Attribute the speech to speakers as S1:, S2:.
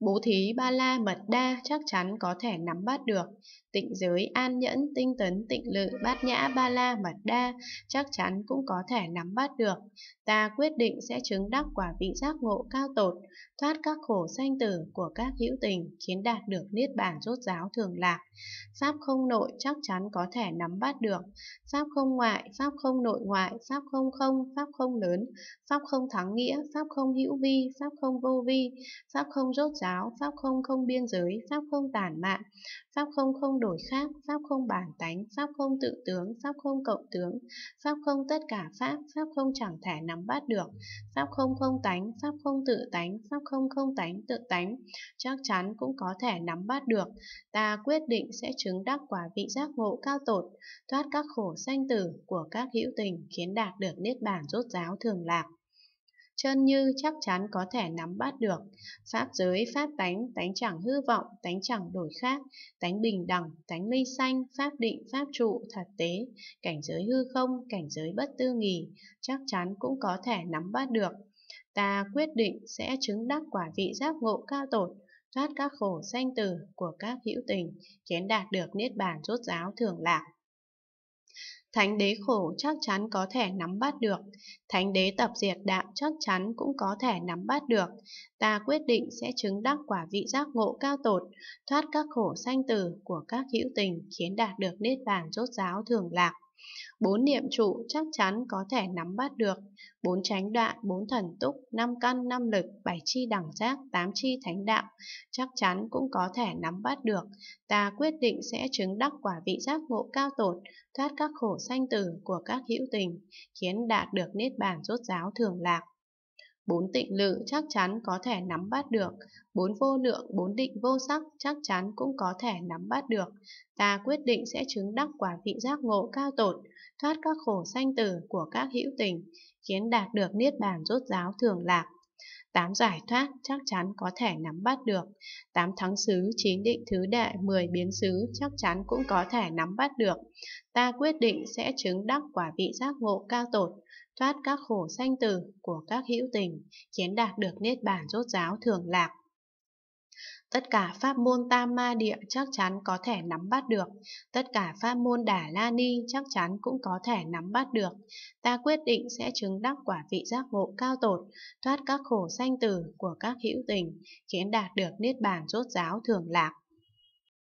S1: Bố thí ba la mật đa chắc chắn có thể nắm bắt được. Tịnh giới an nhẫn tinh tấn tịnh lự bát nhã ba la mật đa chắc chắn cũng có thể nắm bắt được. Ta quyết định sẽ chứng đắc quả vị giác ngộ cao tột, thoát các khổ sanh tử của các hữu tình khiến đạt được niết bàn rốt giáo thường lạc. Pháp không nội chắc chắn có thể nắm bắt được. Pháp không ngoại, pháp không nội ngoại, pháp không không, pháp không lớn, pháp không thắng nghĩa, pháp không hữu vi, pháp không vô vi, pháp không rốt giáo giáo, pháp không không biên giới, pháp không tản mạn, pháp không không đổi khác, pháp không bản tánh, pháp không tự tướng, pháp không cộng tướng, pháp không tất cả pháp, pháp không chẳng thể nắm bắt được, pháp không không tánh, pháp không tự tánh, pháp không không tánh tự tánh, chắc chắn cũng có thể nắm bắt được. Ta quyết định sẽ chứng đắc quả vị giác ngộ cao tột, thoát các khổ sanh tử của các hữu tình khiến đạt được niết bàn rốt giáo thường lạc chân như chắc chắn có thể nắm bắt được. Pháp giới pháp tánh, tánh chẳng hư vọng, tánh chẳng đổi khác, tánh bình đẳng, tánh mây xanh, pháp định, pháp trụ, thật tế, cảnh giới hư không, cảnh giới bất tư nghì, chắc chắn cũng có thể nắm bắt được. Ta quyết định sẽ chứng đắc quả vị giác ngộ cao tột, thoát các khổ sanh tử của các hữu tình, khiến đạt được niết bàn rốt giáo thường lạc. Thánh đế khổ chắc chắn có thể nắm bắt được, thánh đế tập diệt đạo chắc chắn cũng có thể nắm bắt được. Ta quyết định sẽ chứng đắc quả vị giác ngộ cao tột, thoát các khổ sanh tử của các hữu tình khiến đạt được niết bàn rốt ráo thường lạc. Bốn niệm trụ chắc chắn có thể nắm bắt được. Bốn chánh đoạn, bốn thần túc, năm căn, năm lực, bảy chi đẳng giác, tám chi thánh đạo, chắc chắn cũng có thể nắm bắt được. Ta quyết định sẽ chứng đắc quả vị giác ngộ cao tột, thoát các khổ sanh tử của các hữu tình, khiến đạt được niết bàn rốt giáo thường lạc bốn tịnh lự chắc chắn có thể nắm bắt được, bốn vô lượng, bốn định vô sắc chắc chắn cũng có thể nắm bắt được. Ta quyết định sẽ chứng đắc quả vị giác ngộ cao tột, thoát các khổ sanh tử của các hữu tình, khiến đạt được niết bàn rốt ráo thường lạc. 8 giải thoát chắc chắn có thể nắm bắt được. 8 thắng xứ, 9 định thứ đệ, 10 biến xứ chắc chắn cũng có thể nắm bắt được. Ta quyết định sẽ chứng đắc quả vị giác ngộ cao tột, thoát các khổ sanh tử của các hữu tình, khiến đạt được niết bàn rốt giáo thường lạc. Tất cả pháp môn tam ma địa chắc chắn có thể nắm bắt được, tất cả pháp môn đà la ni chắc chắn cũng có thể nắm bắt được. Ta quyết định sẽ chứng đắc quả vị giác ngộ cao tột, thoát các khổ sanh tử của các hữu tình, khiến đạt được niết bàn rốt giáo thường lạc.